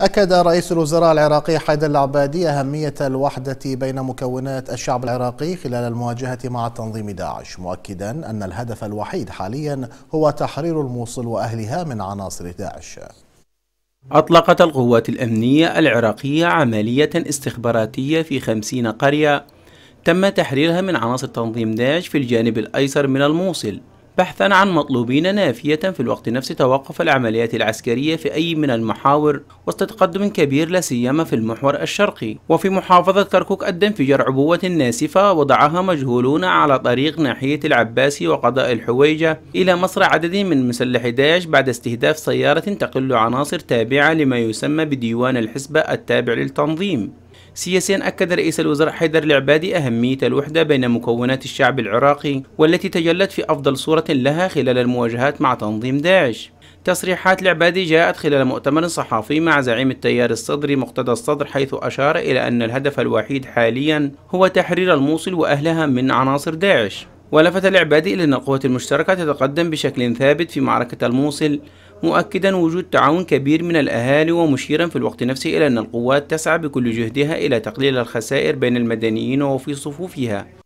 أكد رئيس الوزراء العراقي حيدر العبادي أهمية الوحدة بين مكونات الشعب العراقي خلال المواجهة مع تنظيم داعش مؤكدا أن الهدف الوحيد حاليا هو تحرير الموصل وأهلها من عناصر داعش أطلقت القوات الأمنية العراقية عملية استخباراتية في خمسين قرية تم تحريرها من عناصر تنظيم داعش في الجانب الأيسر من الموصل بحثا عن مطلوبين نافية في الوقت نفسه توقف العمليات العسكرية في أي من المحاور وسط تقدم كبير لا سيما في المحور الشرقي وفي محافظة كركوك أدى انفجار عبوة ناسفة وضعها مجهولون على طريق ناحية العباسي وقضاء الحويجة إلى مصر عدد من مسلحي داعش بعد استهداف سيارة تقل عناصر تابعة لما يسمى بديوان الحسبة التابع للتنظيم سياسيا أكد رئيس الوزراء حيدر العبادي أهمية الوحدة بين مكونات الشعب العراقي والتي تجلت في أفضل صورة لها خلال المواجهات مع تنظيم داعش تصريحات العبادي جاءت خلال مؤتمر صحفي مع زعيم التيار الصدري مقتدى الصدر حيث أشار إلى أن الهدف الوحيد حاليا هو تحرير الموصل وأهلها من عناصر داعش ولفت العبادي إلى أن القوات المشتركة تتقدم بشكل ثابت في معركة الموصل مؤكدا وجود تعاون كبير من الأهالي ومشيرا في الوقت نفسه إلى أن القوات تسعى بكل جهدها إلى تقليل الخسائر بين المدنيين وفي صفوفها